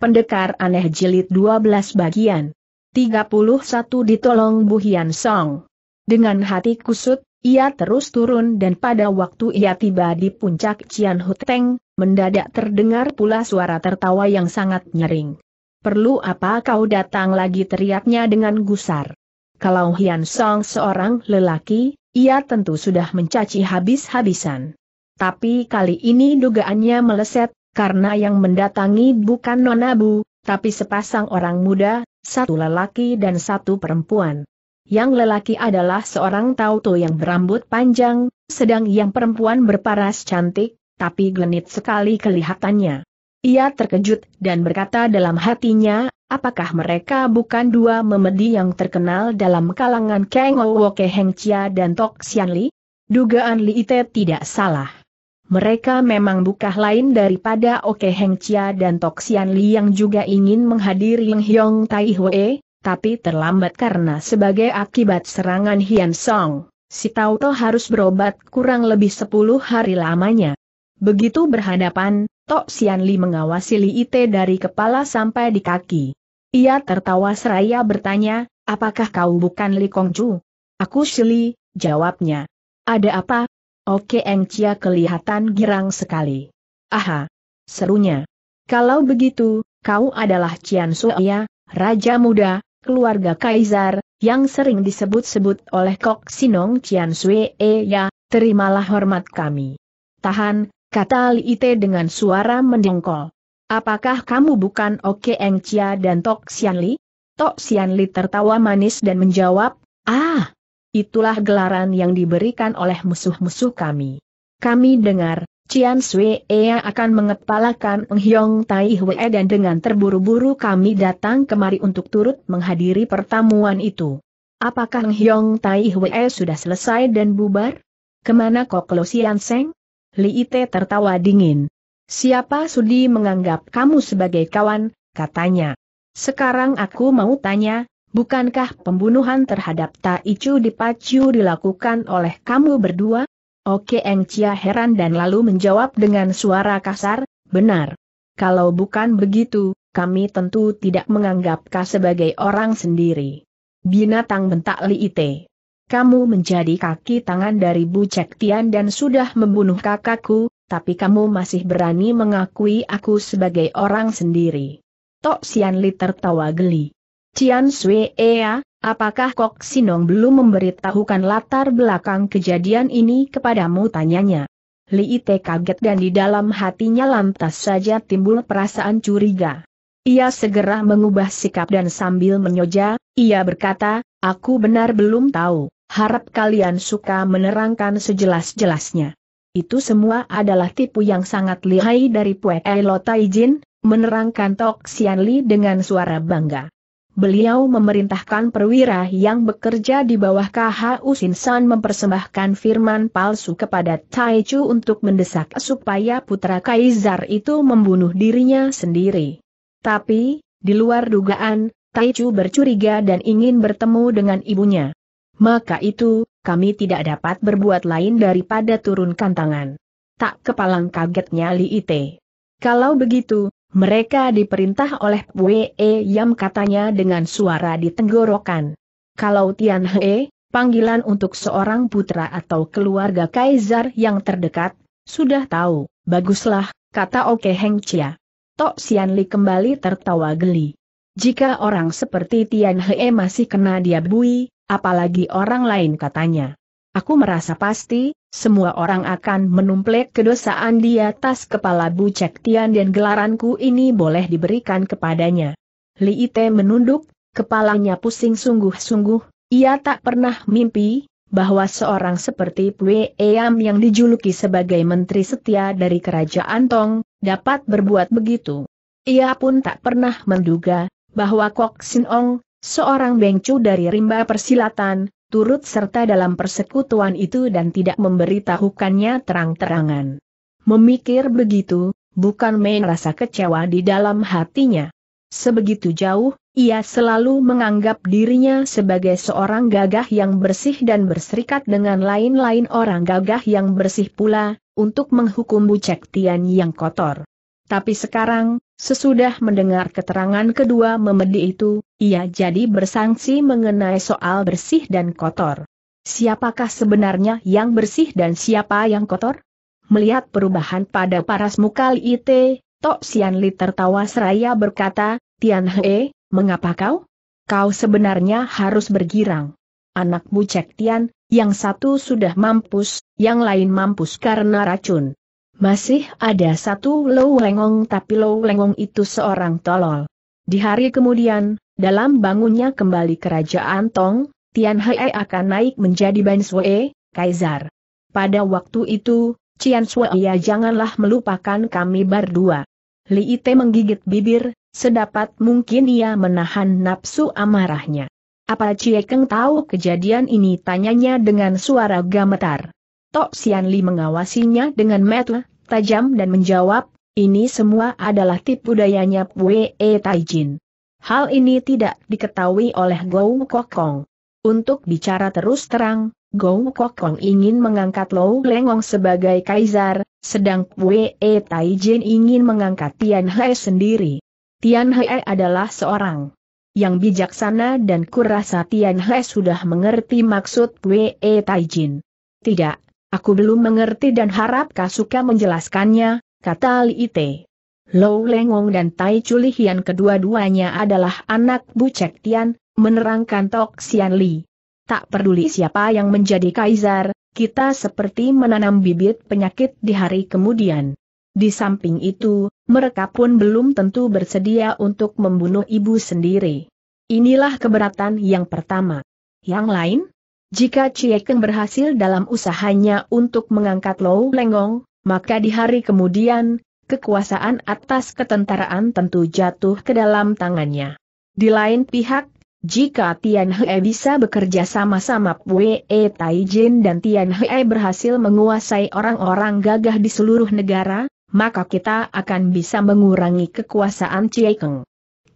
Pendekar Aneh Jilid 12 Bagian 31 Ditolong Bu Hian Song Dengan hati kusut, ia terus turun dan pada waktu ia tiba di puncak Cian Huteng, mendadak terdengar pula suara tertawa yang sangat nyering. Perlu apa kau datang lagi teriaknya dengan gusar. Kalau Hian Song seorang lelaki, ia tentu sudah mencaci habis-habisan. Tapi kali ini dugaannya meleset, karena yang mendatangi bukan nonabu, tapi sepasang orang muda, satu lelaki dan satu perempuan. Yang lelaki adalah seorang tauto yang berambut panjang, sedang yang perempuan berparas cantik, tapi genit sekali kelihatannya. Ia terkejut dan berkata dalam hatinya, apakah mereka bukan dua memedi yang terkenal dalam kalangan Keng Owoke dan Tok Xian Dugaan Li Ite tidak salah. Mereka memang bukan lain daripada Oke Heng Chia dan Tok Sian Li yang juga ingin menghadiri Leng Hiong Tai Hwe, tapi terlambat karena sebagai akibat serangan Hian Song, si Tauto harus berobat kurang lebih 10 hari lamanya. Begitu berhadapan, Tok Sian Li mengawasi Li Ite dari kepala sampai di kaki. Ia tertawa seraya bertanya, apakah kau bukan Li Kongju? Aku Shili, jawabnya. Ada apa, Oke Eng Chia kelihatan girang sekali. Aha! Serunya. Kalau begitu, kau adalah Cian Suaya, Raja Muda, keluarga Kaisar, yang sering disebut-sebut oleh Kok Sinong Cian Sue e, ya, terimalah hormat kami. Tahan, kata Li Ite dengan suara mendengkol. Apakah kamu bukan Oke Eng Chia dan Tok Sian Li? Tok Sian Li tertawa manis dan menjawab, Ah, Itulah gelaran yang diberikan oleh musuh-musuh kami. Kami dengar, Cian Sui Ea akan mengepalakan Eng Hiong Tai Hwe dan dengan terburu-buru kami datang kemari untuk turut menghadiri pertemuan itu. Apakah Eng Hiong Tai Hwe sudah selesai dan bubar? Kemana kok Koklo Sian Seng? Li Ite tertawa dingin. Siapa sudi menganggap kamu sebagai kawan, katanya. Sekarang aku mau tanya, Bukankah pembunuhan terhadap Taichu Chu dipacu dilakukan oleh kamu berdua? Oke Eng Chia heran dan lalu menjawab dengan suara kasar, benar. Kalau bukan begitu, kami tentu tidak menganggap kau sebagai orang sendiri. Binatang bentak Li Ite. Kamu menjadi kaki tangan dari Bu Cek Tian dan sudah membunuh kakakku, tapi kamu masih berani mengakui aku sebagai orang sendiri. Tok Sian Li tertawa geli. Cian Sui Ea, apakah Kok Sinong belum memberitahukan latar belakang kejadian ini kepadamu tanyanya. Li Ite kaget dan di dalam hatinya lantas saja timbul perasaan curiga. Ia segera mengubah sikap dan sambil menyoja, ia berkata, aku benar belum tahu, harap kalian suka menerangkan sejelas-jelasnya. Itu semua adalah tipu yang sangat lihai dari Pue Elo Taijin, menerangkan Tok Sian Li dengan suara bangga beliau memerintahkan perwira yang bekerja di bawah Usin San mempersembahkan firman palsu kepada Tai Chu untuk mendesak supaya putra Kaisar itu membunuh dirinya sendiri. Tapi, di luar dugaan, Tai Chu bercuriga dan ingin bertemu dengan ibunya. Maka itu, kami tidak dapat berbuat lain daripada turunkan tangan. Tak kepalang kagetnya Li Ite. Kalau begitu, mereka diperintah oleh Wee. Yam katanya dengan suara di tenggorokan. Kalau Tian He, panggilan untuk seorang putra atau keluarga kaisar yang terdekat, sudah tahu, baguslah, kata Oke Heng Chia. Tok Sian Li kembali tertawa geli. Jika orang seperti Tian He masih kena dia bui, apalagi orang lain katanya. Aku merasa pasti, semua orang akan menumplek kedosaan di atas kepala Bu Cek Tian dan gelaranku ini boleh diberikan kepadanya. Li Ite menunduk, kepalanya pusing sungguh-sungguh, ia tak pernah mimpi, bahwa seorang seperti Pue Eam yang dijuluki sebagai Menteri Setia dari Kerajaan Tong, dapat berbuat begitu. Ia pun tak pernah menduga, bahwa Kok Sin Ong, seorang bengcu dari rimba persilatan, turut serta dalam persekutuan itu dan tidak memberitahukannya terang-terangan. Memikir begitu, bukan main rasa kecewa di dalam hatinya. Sebegitu jauh, ia selalu menganggap dirinya sebagai seorang gagah yang bersih dan berserikat dengan lain-lain orang gagah yang bersih pula, untuk menghukum Bucek Tian yang kotor. Tapi sekarang, Sesudah mendengar keterangan kedua memedi itu, ia jadi bersangsi mengenai soal bersih dan kotor. Siapakah sebenarnya yang bersih dan siapa yang kotor? Melihat perubahan pada paras muka It, Tok Sian tertawa seraya berkata, Tian He, mengapa kau? Kau sebenarnya harus bergirang. Anak bucek Tian, yang satu sudah mampus, yang lain mampus karena racun. Masih ada satu Lou Lengong tapi Lou Lengong itu seorang tolol. Di hari kemudian, dalam bangunnya kembali kerajaan Tong, Tian Hai akan naik menjadi Ban Sue, Kaisar. Pada waktu itu, Cian Sue ya janganlah melupakan kami berdua. Li Ite menggigit bibir, sedapat mungkin ia menahan nafsu amarahnya. Apa Cie Keng tahu kejadian ini tanyanya dengan suara gemetar. Tok Sian Li mengawasinya dengan mata tajam dan menjawab, ini semua adalah tipu dayanya Pue e Taijin. Hal ini tidak diketahui oleh Gou Kokong. Untuk bicara terus terang, Gou Kokong ingin mengangkat Lou Lengong sebagai kaisar, sedang Pue e Taijin ingin mengangkat Tian Hai sendiri. Tian Hai adalah seorang yang bijaksana dan kurasa Tian Hai sudah mengerti maksud Pue e Taijin. Tidak, Aku belum mengerti dan harap suka menjelaskannya, kata Li Ite. Lou Lengong dan Tai Chuli Hian kedua-duanya adalah anak Bu Cek Tian, menerangkan Tok Sian Li. Tak peduli siapa yang menjadi kaisar, kita seperti menanam bibit penyakit di hari kemudian. Di samping itu, mereka pun belum tentu bersedia untuk membunuh ibu sendiri. Inilah keberatan yang pertama. Yang lain? Jika Ciekeng berhasil dalam usahanya untuk mengangkat Lou Lenggong, maka di hari kemudian, kekuasaan atas ketentaraan tentu jatuh ke dalam tangannya. Di lain pihak, jika Tian Hei bisa bekerja sama-sama Pue Taijin dan Tian Hei berhasil menguasai orang-orang gagah di seluruh negara, maka kita akan bisa mengurangi kekuasaan Ciekeng.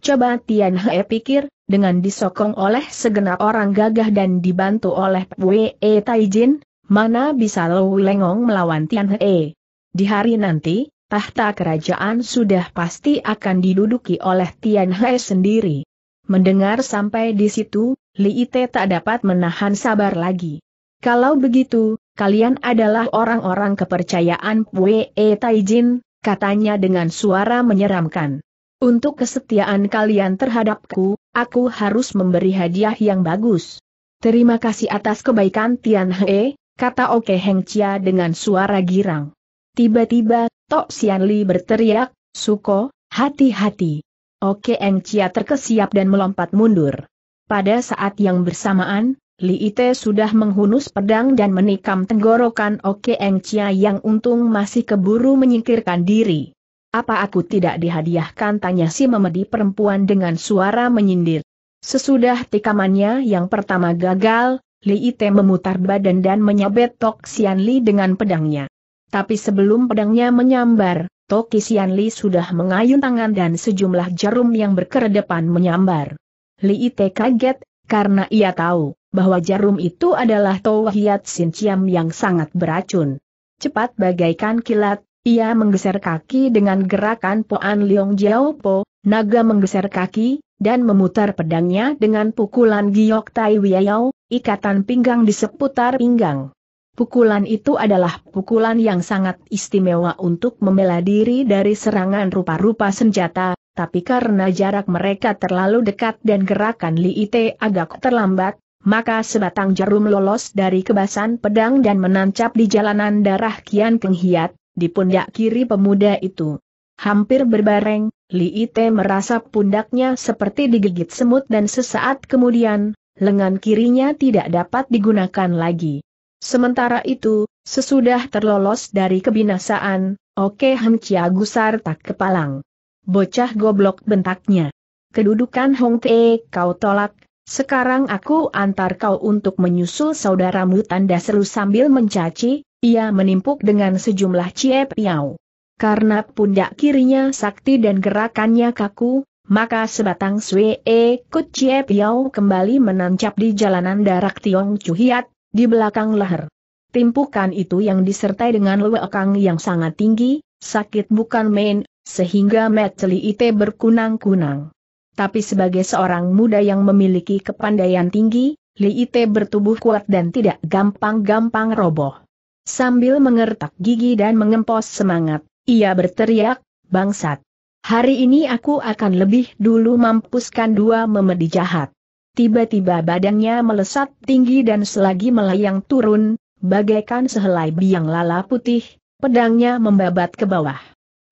Coba Tian Hei pikir, dengan disokong oleh segenap orang gagah dan dibantu oleh Wei Taijin, mana bisa Lou Lengong melawan Tian He. Di hari nanti, tahta kerajaan sudah pasti akan diduduki oleh Tian He sendiri. Mendengar sampai di situ, Li Ite tak dapat menahan sabar lagi. Kalau begitu, kalian adalah orang-orang kepercayaan Wei Taijin, katanya dengan suara menyeramkan. Untuk kesetiaan kalian terhadapku, aku harus memberi hadiah yang bagus. Terima kasih atas kebaikan Tian He, kata Oke Heng Chia dengan suara girang. Tiba-tiba, Tok Sian Li berteriak, Suko, hati-hati. Oke Heng Chia terkesiap dan melompat mundur. Pada saat yang bersamaan, Li Ite sudah menghunus pedang dan menikam tenggorokan Oke Heng Chia yang untung masih keburu menyingkirkan diri. Apa aku tidak dihadiahkan tanya si memedi perempuan dengan suara menyindir. Sesudah tikamannya yang pertama gagal, Li Ite memutar badan dan menyabet Tok Sian Li dengan pedangnya. Tapi sebelum pedangnya menyambar, Tok Sian Li sudah mengayun tangan dan sejumlah jarum yang berkeredepan menyambar. Li Ite kaget, karena ia tahu bahwa jarum itu adalah Hiat Sin Ciam yang sangat beracun. Cepat bagaikan kilat, ia menggeser kaki dengan gerakan Poan Liong Jiao Po, naga menggeser kaki, dan memutar pedangnya dengan pukulan Giok Tai Wiyao, ikatan pinggang di seputar pinggang. Pukulan itu adalah pukulan yang sangat istimewa untuk membela diri dari serangan rupa-rupa senjata, tapi karena jarak mereka terlalu dekat dan gerakan Li Ite agak terlambat, maka sebatang jarum lolos dari kebasan pedang dan menancap di jalanan darah Kian Keng Hiat, di pundak kiri pemuda itu. Hampir berbareng, Li Ite merasa pundaknya seperti digigit semut dan sesaat kemudian, lengan kirinya tidak dapat digunakan lagi. Sementara itu, sesudah terlolos dari kebinasaan, Oke Heng Chia gusar tak kepalang. Bocah goblok bentaknya. Kedudukan Hong Te kau tolak, sekarang aku antar kau untuk menyusul saudaramu tanda seru sambil mencaci, ia menimpuk dengan sejumlah ciep piau. Karena pundak kirinya sakti dan gerakannya kaku, maka sebatang e kut ciep piau kembali menancap di jalanan darak Tiong Cuhiat, di belakang leher. Timpukan itu yang disertai dengan lewekang yang sangat tinggi, sakit bukan main, sehingga Metli Ite berkunang-kunang. Tapi sebagai seorang muda yang memiliki kepandaian tinggi, Li Ite bertubuh kuat dan tidak gampang-gampang roboh. Sambil mengertak gigi dan mengempos semangat, ia berteriak, bangsat. Hari ini aku akan lebih dulu mampuskan dua memedi jahat. Tiba-tiba badannya melesat tinggi dan selagi melayang turun, bagaikan sehelai biang lala putih, pedangnya membabat ke bawah.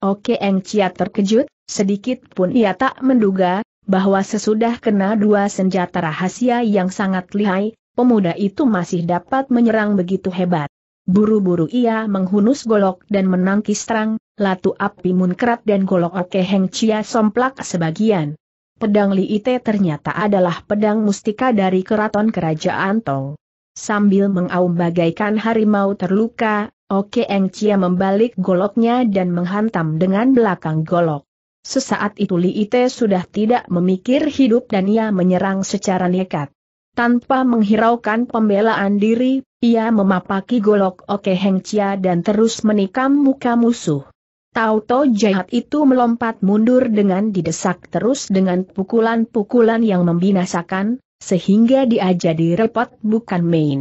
Oke Eng Chia terkejut, sedikit pun ia tak menduga, bahwa sesudah kena dua senjata rahasia yang sangat lihai, pemuda itu masih dapat menyerang begitu hebat. Buru-buru ia menghunus golok dan menangkis terang, latu api munkrat dan golok oke heng cia somplak sebagian. Pedang Liite ternyata adalah pedang mustika dari keraton kerajaan Tong. Sambil mengaum bagaikan harimau terluka, Oke Eng Chia membalik goloknya dan menghantam dengan belakang golok. Sesaat itu Li Ite sudah tidak memikir hidup dan ia menyerang secara nekat. Tanpa menghiraukan pembelaan diri, ia memapaki golok Oke Heng Chia dan terus menikam muka musuh. Tauto jahat itu melompat mundur dengan didesak terus dengan pukulan-pukulan yang membinasakan, sehingga dia jadi repot bukan main.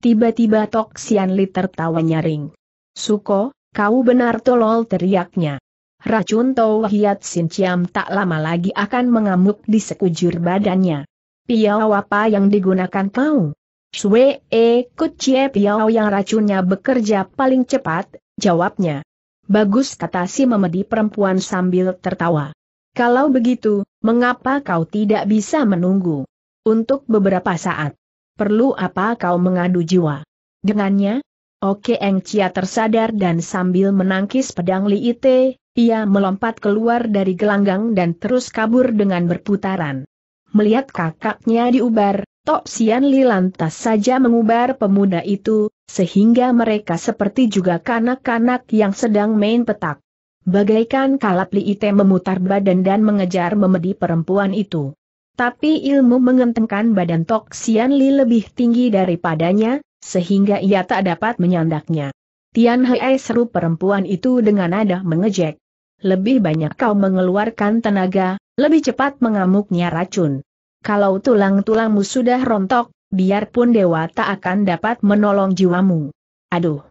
Tiba-tiba Tok Sian Li tertawa nyaring. Suko, kau benar tolol teriaknya. Racun Tau Hiat Sin Ciam tak lama lagi akan mengamuk di sekujur badannya. Piao apa yang digunakan kau? Sue e kucie piao yang racunnya bekerja paling cepat, jawabnya. Bagus kata si memedi perempuan sambil tertawa. Kalau begitu, mengapa kau tidak bisa menunggu? Untuk beberapa saat. Perlu apa kau mengadu jiwa? Dengannya? Oke Eng Cia tersadar dan sambil menangkis pedang Li Ite, ia melompat keluar dari gelanggang dan terus kabur dengan berputaran. Melihat kakaknya diubar, Tok Sian Li lantas saja mengubar pemuda itu, sehingga mereka seperti juga kanak-kanak yang sedang main petak. Bagaikan kalap Ite memutar badan dan mengejar memedi perempuan itu. Tapi ilmu mengentengkan badan Tok Sian Li lebih tinggi daripadanya, sehingga ia tak dapat menyandaknya. Tian Hei seru perempuan itu dengan nada mengejek lebih banyak kau mengeluarkan tenaga, lebih cepat mengamuknya racun. Kalau tulang-tulangmu sudah rontok, biarpun dewa tak akan dapat menolong jiwamu. Aduh!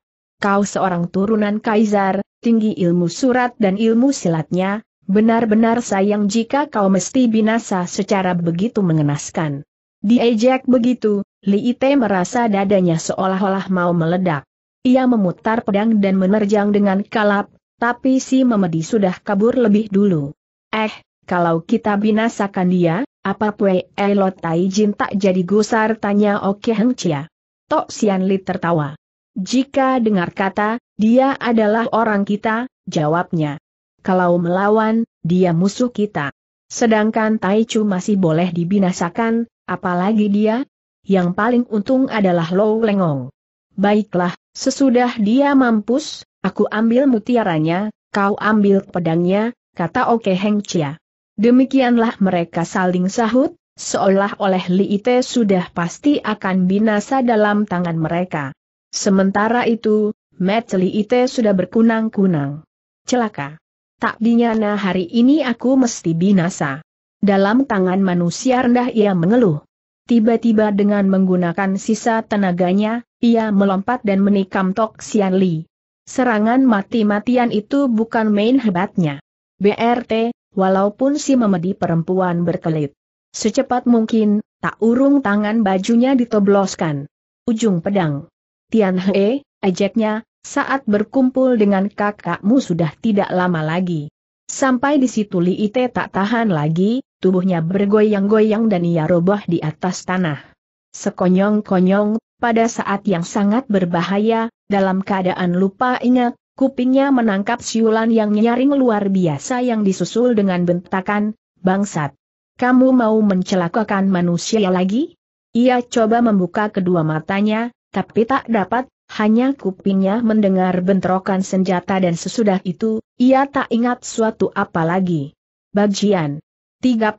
Kau seorang turunan kaisar, tinggi ilmu surat dan ilmu silatnya, benar-benar sayang jika kau mesti binasa secara begitu mengenaskan. Diejek begitu, Li Ite merasa dadanya seolah-olah mau meledak. Ia memutar pedang dan menerjang dengan kalap, tapi si memedi sudah kabur lebih dulu. Eh, kalau kita binasakan dia, apa Pue Elot Tai Jin tak jadi gusar tanya Oke Heng Chia. Tok Sian Li tertawa. Jika dengar kata, dia adalah orang kita, jawabnya. Kalau melawan, dia musuh kita. Sedangkan Tai Chu masih boleh dibinasakan, apalagi dia? Yang paling untung adalah Lou Lengong. Baiklah, sesudah dia mampus, Aku ambil mutiaranya, kau ambil pedangnya, kata Oke Heng Chia. Demikianlah mereka saling sahut, seolah oleh Li Ite sudah pasti akan binasa dalam tangan mereka. Sementara itu, Matt Li Ite sudah berkunang-kunang. Celaka. Tak dinyana hari ini aku mesti binasa. Dalam tangan manusia rendah ia mengeluh. Tiba-tiba dengan menggunakan sisa tenaganya, ia melompat dan menikam Tok Sian Li. Serangan mati-matian itu bukan main hebatnya. BRT, walaupun si memedi perempuan berkelit. Secepat mungkin, tak urung tangan bajunya ditobloskan. Ujung pedang. Tian He, ejeknya, saat berkumpul dengan kakakmu sudah tidak lama lagi. Sampai di situ Li Ite tak tahan lagi, tubuhnya bergoyang-goyang dan ia roboh di atas tanah. Sekonyong-konyong, pada saat yang sangat berbahaya, dalam keadaan lupa ingat, kupingnya menangkap siulan yang nyaring luar biasa yang disusul dengan bentakan, bangsat. Kamu mau mencelakakan manusia lagi? Ia coba membuka kedua matanya, tapi tak dapat, hanya kupingnya mendengar bentrokan senjata dan sesudah itu, ia tak ingat suatu apa lagi. Bagian 32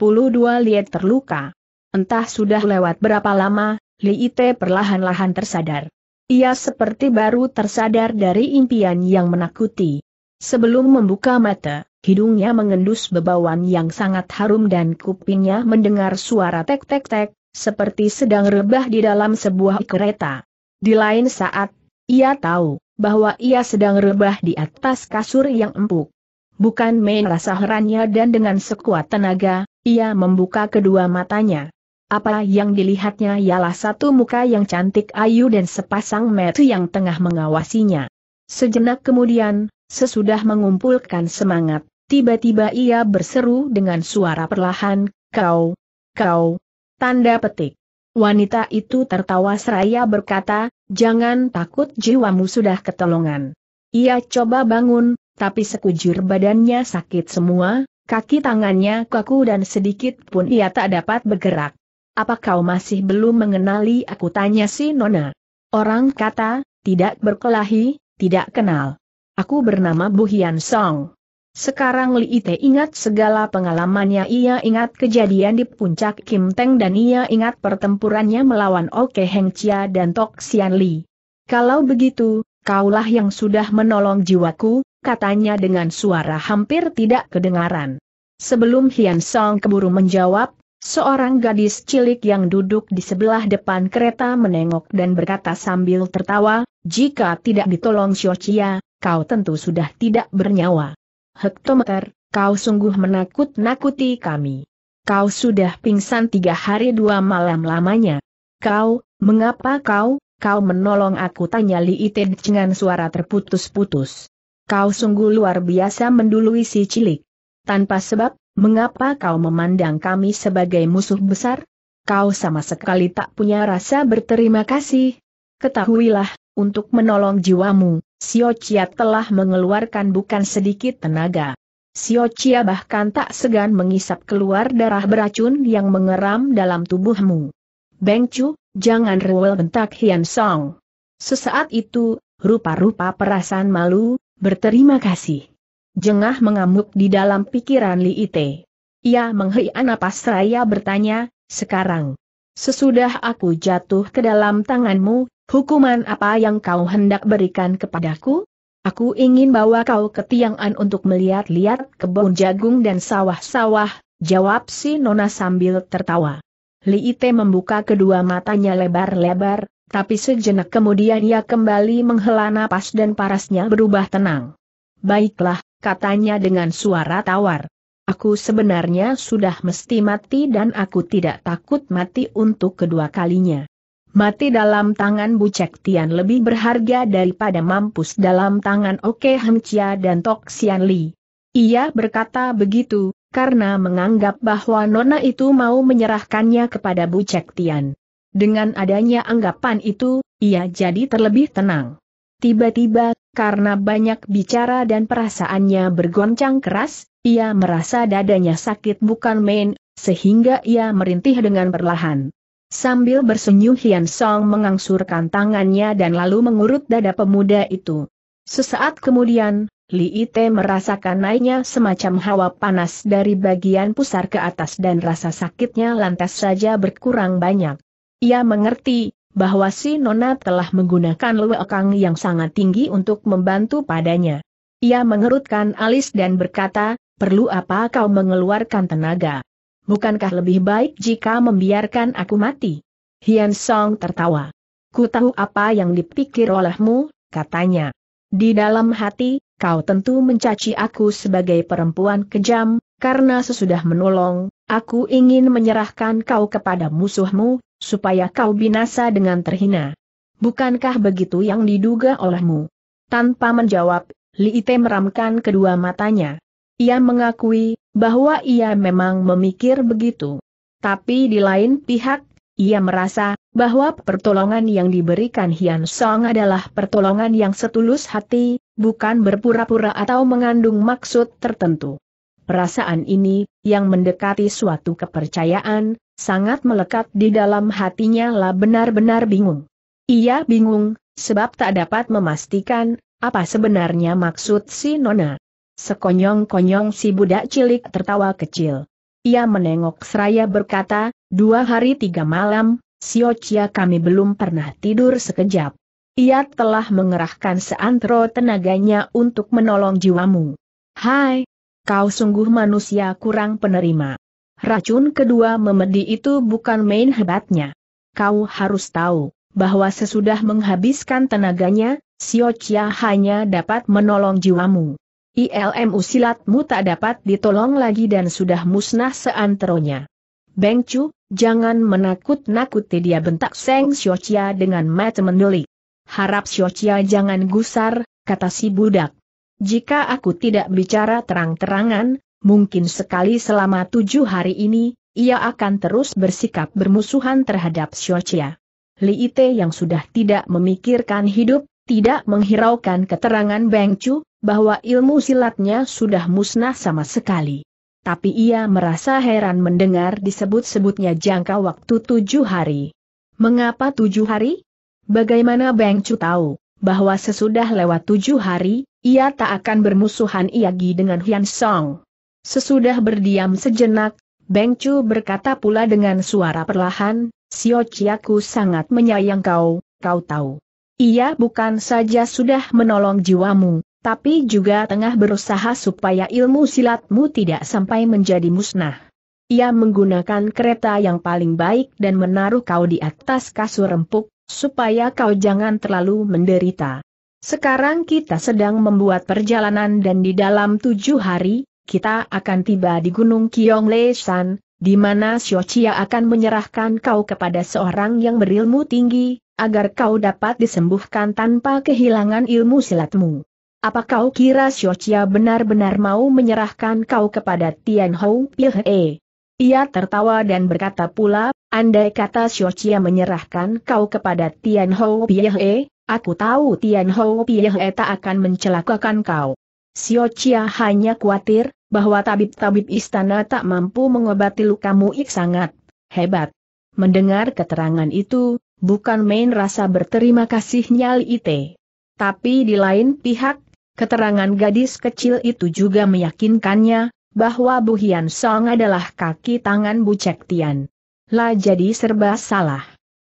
liet terluka. Entah sudah lewat berapa lama, Li perlahan-lahan tersadar. Ia seperti baru tersadar dari impian yang menakuti. Sebelum membuka mata, hidungnya mengendus bebauan yang sangat harum dan kupingnya mendengar suara tek-tek-tek, seperti sedang rebah di dalam sebuah kereta. Di lain saat, ia tahu bahwa ia sedang rebah di atas kasur yang empuk. Bukan main rasa herannya dan dengan sekuat tenaga, ia membuka kedua matanya. Apa yang dilihatnya ialah satu muka yang cantik ayu dan sepasang mata yang tengah mengawasinya. Sejenak kemudian, sesudah mengumpulkan semangat, tiba-tiba ia berseru dengan suara perlahan, kau, kau, tanda petik. Wanita itu tertawa seraya berkata, jangan takut jiwamu sudah ketolongan. Ia coba bangun, tapi sekujur badannya sakit semua, kaki tangannya kaku dan sedikit pun ia tak dapat bergerak. Apa kau masih belum mengenali aku tanya si Nona? Orang kata, tidak berkelahi, tidak kenal. Aku bernama Bu Hian Song. Sekarang Li Ite ingat segala pengalamannya ia ingat kejadian di puncak Kim Teng dan ia ingat pertempurannya melawan Oke Heng Chia dan Tok Xian Li. Kalau begitu, kaulah yang sudah menolong jiwaku, katanya dengan suara hampir tidak kedengaran. Sebelum Hian Song keburu menjawab, Seorang gadis cilik yang duduk di sebelah depan kereta menengok dan berkata sambil tertawa, jika tidak ditolong Xiochia, kau tentu sudah tidak bernyawa. Hektometer, kau sungguh menakut-nakuti kami. Kau sudah pingsan tiga hari dua malam lamanya. Kau, mengapa kau, kau menolong aku tanya Li Ite dengan suara terputus-putus. Kau sungguh luar biasa mendului si cilik. Tanpa sebab, Mengapa kau memandang kami sebagai musuh besar? Kau sama sekali tak punya rasa berterima kasih. Ketahuilah, untuk menolong jiwamu, Sio Chia telah mengeluarkan bukan sedikit tenaga. Sio Chia bahkan tak segan mengisap keluar darah beracun yang mengeram dalam tubuhmu. Beng Chu, jangan rewel bentak Hian Song. Sesaat itu, rupa-rupa perasaan malu, berterima kasih. Jengah mengamuk di dalam pikiran Li Ite. Ia menghiana pas raya bertanya, sekarang. Sesudah aku jatuh ke dalam tanganmu, hukuman apa yang kau hendak berikan kepadaku? Aku ingin bawa kau ke Tiang'an untuk melihat-lihat kebun jagung dan sawah-sawah, jawab si Nona sambil tertawa. Li Ite membuka kedua matanya lebar-lebar, tapi sejenak kemudian ia kembali menghela napas dan parasnya berubah tenang. Baiklah, katanya dengan suara tawar. Aku sebenarnya sudah mesti mati dan aku tidak takut mati untuk kedua kalinya. Mati dalam tangan Cek Tian lebih berharga daripada mampus dalam tangan Oke Heng Chia dan Tok Xian Li. Ia berkata begitu, karena menganggap bahwa Nona itu mau menyerahkannya kepada Cek Tian. Dengan adanya anggapan itu, ia jadi terlebih tenang. Tiba-tiba karena banyak bicara dan perasaannya bergoncang keras, ia merasa dadanya sakit bukan main, sehingga ia merintih dengan perlahan. Sambil bersenyum Hian Song mengangsurkan tangannya dan lalu mengurut dada pemuda itu. Sesaat kemudian, Li Ite merasakan naiknya semacam hawa panas dari bagian pusar ke atas dan rasa sakitnya lantas saja berkurang banyak. Ia mengerti, bahwa si Nona telah menggunakan luekang yang sangat tinggi untuk membantu padanya. Ia mengerutkan alis dan berkata, perlu apa kau mengeluarkan tenaga? Bukankah lebih baik jika membiarkan aku mati? Hian Song tertawa. Ku tahu apa yang dipikir olehmu, katanya. Di dalam hati, kau tentu mencaci aku sebagai perempuan kejam, karena sesudah menolong, aku ingin menyerahkan kau kepada musuhmu, supaya kau binasa dengan terhina. Bukankah begitu yang diduga olehmu? Tanpa menjawab, Li Ite meramkan kedua matanya. Ia mengakui bahwa ia memang memikir begitu. Tapi di lain pihak, ia merasa bahwa pertolongan yang diberikan Hian Song adalah pertolongan yang setulus hati, bukan berpura-pura atau mengandung maksud tertentu. Perasaan ini, yang mendekati suatu kepercayaan, sangat melekat di dalam hatinya lah benar-benar bingung. Ia bingung, sebab tak dapat memastikan, apa sebenarnya maksud si Nona. Sekonyong-konyong si budak cilik tertawa kecil. Ia menengok seraya berkata, dua hari tiga malam, si Ocia kami belum pernah tidur sekejap. Ia telah mengerahkan seantero tenaganya untuk menolong jiwamu. Hai, kau sungguh manusia kurang penerima. Racun kedua memedi itu bukan main hebatnya. Kau harus tahu, bahwa sesudah menghabiskan tenaganya, Sio Chia hanya dapat menolong jiwamu. ILMU silatmu tak dapat ditolong lagi dan sudah musnah seanteronya. Beng Chu, jangan menakut-nakuti dia bentak Seng Sio Chia dengan mata mendelik. Harap Sio Chia jangan gusar, kata si budak. Jika aku tidak bicara terang-terangan, mungkin sekali selama tujuh hari ini, ia akan terus bersikap bermusuhan terhadap Xiaochia. Li Ite yang sudah tidak memikirkan hidup, tidak menghiraukan keterangan Beng Chu, bahwa ilmu silatnya sudah musnah sama sekali. Tapi ia merasa heran mendengar disebut-sebutnya jangka waktu tujuh hari. Mengapa tujuh hari? Bagaimana Beng Chu tahu, bahwa sesudah lewat tujuh hari, ia tak akan bermusuhan Iagi dengan Hian Song. Sesudah berdiam sejenak, Beng Chu berkata pula dengan suara perlahan, Sio Chiaku sangat menyayang kau, kau tahu. Ia bukan saja sudah menolong jiwamu, tapi juga tengah berusaha supaya ilmu silatmu tidak sampai menjadi musnah. Ia menggunakan kereta yang paling baik dan menaruh kau di atas kasur empuk, supaya kau jangan terlalu menderita. Sekarang kita sedang membuat perjalanan dan di dalam tujuh hari, kita akan tiba di Gunung Kiong Leshan, di mana Xiochia akan menyerahkan kau kepada seorang yang berilmu tinggi, agar kau dapat disembuhkan tanpa kehilangan ilmu silatmu. Apa kau kira Xiochia benar-benar mau menyerahkan kau kepada Tian Hou Pihe? Ia tertawa dan berkata pula, andai kata Xiochia menyerahkan kau kepada Tian Hou Pihe, aku tahu Tian Hou Pihe tak akan mencelakakan kau. Siocia hanya khawatir, bahwa tabib-tabib istana tak mampu mengobati lukamu ik sangat hebat. Mendengar keterangan itu, bukan main rasa berterima kasih nyali Ite. Tapi di lain pihak, keterangan gadis kecil itu juga meyakinkannya, bahwa Bu Hian Song adalah kaki tangan Bu Cek Tian. Lah jadi serba salah.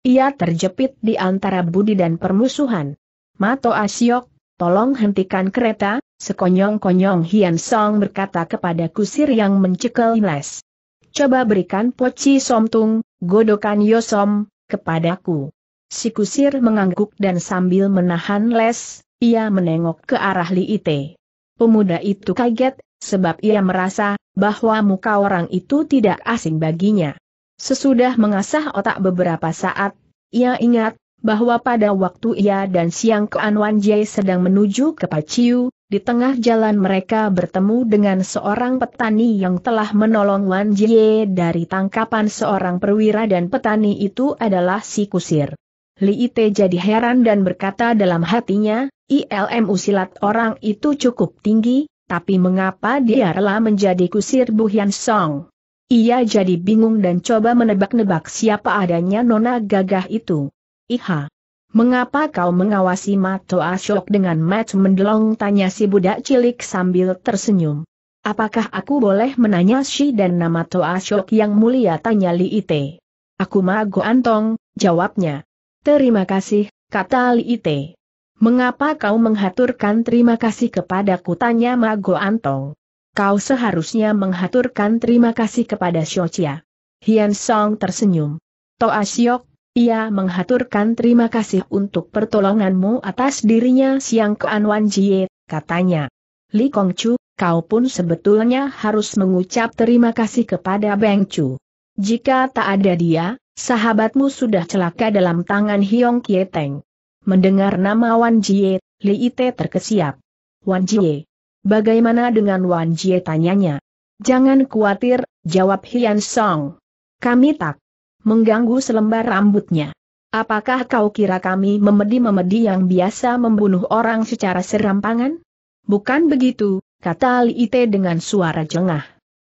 Ia terjepit di antara budi dan permusuhan. Mato Asyok, tolong hentikan kereta, Sekonyong-konyong Hian Song berkata kepada kusir yang mencekel Les. Coba berikan poci somtung, godokan yosom, kepadaku. Si kusir mengangguk dan sambil menahan Les, ia menengok ke arah Li Ite. Pemuda itu kaget, sebab ia merasa bahwa muka orang itu tidak asing baginya. Sesudah mengasah otak beberapa saat, ia ingat bahwa pada waktu ia dan Siang Kuan Wan Jai sedang menuju ke Paciu, di tengah jalan mereka bertemu dengan seorang petani yang telah menolong Wan Jie dari tangkapan seorang perwira dan petani itu adalah si kusir. Li Ite jadi heran dan berkata dalam hatinya, ilm usilat orang itu cukup tinggi, tapi mengapa dia rela menjadi kusir Bu Hian Song? Ia jadi bingung dan coba menebak-nebak siapa adanya nona gagah itu. Iha, Mengapa kau mengawasi Mato Ashok dengan mat mendelong tanya si budak cilik sambil tersenyum. Apakah aku boleh menanya si dan nama To Ashok yang mulia tanya Li Ite. Aku Mago Antong, jawabnya. Terima kasih, kata Li Ite. Mengapa kau menghaturkan terima kasih kepadaku tanya Mago Antong. Kau seharusnya menghaturkan terima kasih kepada Xiao Chia. Hian Song tersenyum. To Ashok, ia menghaturkan terima kasih untuk pertolonganmu atas dirinya siang Kean Wan Jie, katanya. Li Kong Chu, kau pun sebetulnya harus mengucap terima kasih kepada Beng Chu. Jika tak ada dia, sahabatmu sudah celaka dalam tangan Hiong Kie Teng. Mendengar nama Wan Jie, Li Ite terkesiap. Wan Jie. Bagaimana dengan Wan Jie tanyanya? Jangan khawatir, jawab Hian Song. Kami tak mengganggu selembar rambutnya. Apakah kau kira kami memedi-memedi yang biasa membunuh orang secara serampangan? Bukan begitu, kata Li Ite dengan suara jengah.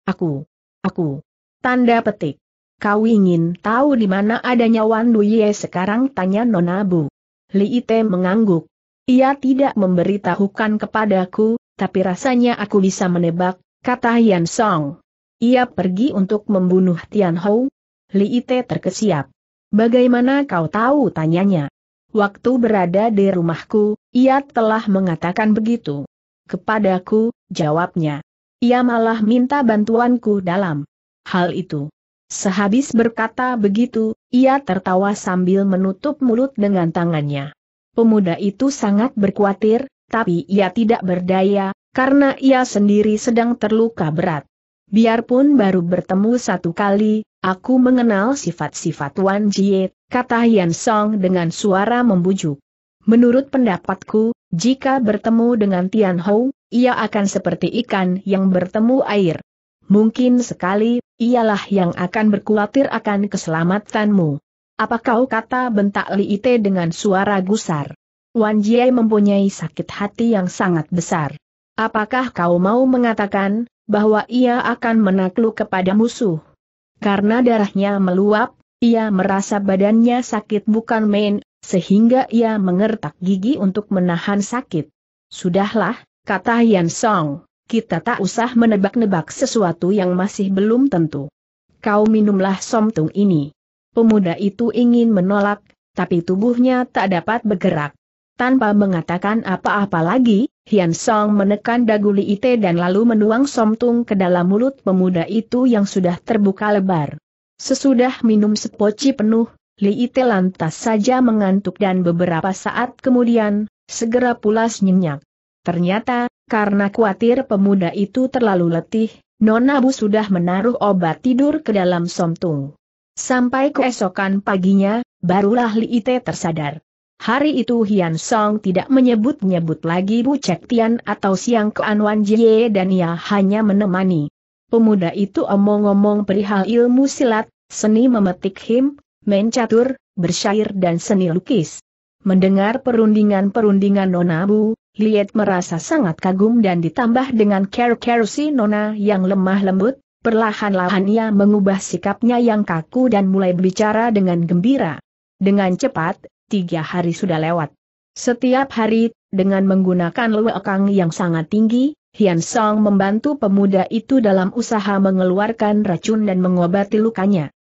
Aku, aku, tanda petik. Kau ingin tahu di mana adanya Wan Duye sekarang tanya Nonabu. Li Ite mengangguk. Ia tidak memberitahukan kepadaku, tapi rasanya aku bisa menebak, kata Yan Song. Ia pergi untuk membunuh Tian Hou, Li Ite terkesiap. Bagaimana kau tahu tanyanya? Waktu berada di rumahku, ia telah mengatakan begitu. Kepadaku, jawabnya. Ia malah minta bantuanku dalam hal itu. Sehabis berkata begitu, ia tertawa sambil menutup mulut dengan tangannya. Pemuda itu sangat berkhawatir, tapi ia tidak berdaya, karena ia sendiri sedang terluka berat. Biarpun baru bertemu satu kali, Aku mengenal sifat-sifat Wan Jie, kata Yan Song dengan suara membujuk. Menurut pendapatku, jika bertemu dengan Tian Hou, ia akan seperti ikan yang bertemu air. Mungkin sekali, ialah yang akan berkhawatir akan keselamatanmu. Apa kau kata bentak Li Ite dengan suara gusar? Wan Jie mempunyai sakit hati yang sangat besar. Apakah kau mau mengatakan, bahwa ia akan menakluk kepada musuh? Karena darahnya meluap, ia merasa badannya sakit bukan main, sehingga ia mengertak gigi untuk menahan sakit. Sudahlah, kata Yan Song, kita tak usah menebak-nebak sesuatu yang masih belum tentu. Kau minumlah somtung ini. Pemuda itu ingin menolak, tapi tubuhnya tak dapat bergerak. Tanpa mengatakan apa-apa lagi, Hian Song menekan dagu Li Ite dan lalu menuang somtung ke dalam mulut pemuda itu yang sudah terbuka lebar. Sesudah minum sepoci penuh, Li Ite lantas saja mengantuk dan beberapa saat kemudian, segera pulas nyenyak. Ternyata, karena khawatir pemuda itu terlalu letih, Nona Bu sudah menaruh obat tidur ke dalam somtung. Sampai keesokan paginya, barulah Li Ite tersadar. Hari itu Hian Song tidak menyebut-nyebut lagi Bu Cek Tian atau Siang Kuan Wan Jie dan ia hanya menemani. Pemuda itu omong-omong perihal ilmu silat, seni memetik him, main catur, bersyair dan seni lukis. Mendengar perundingan-perundingan Nona Bu, Liet merasa sangat kagum dan ditambah dengan care-care si Nona yang lemah lembut, perlahan-lahan ia mengubah sikapnya yang kaku dan mulai berbicara dengan gembira. Dengan cepat, tiga hari sudah lewat. Setiap hari, dengan menggunakan lewekang yang sangat tinggi, Hian Song membantu pemuda itu dalam usaha mengeluarkan racun dan mengobati lukanya.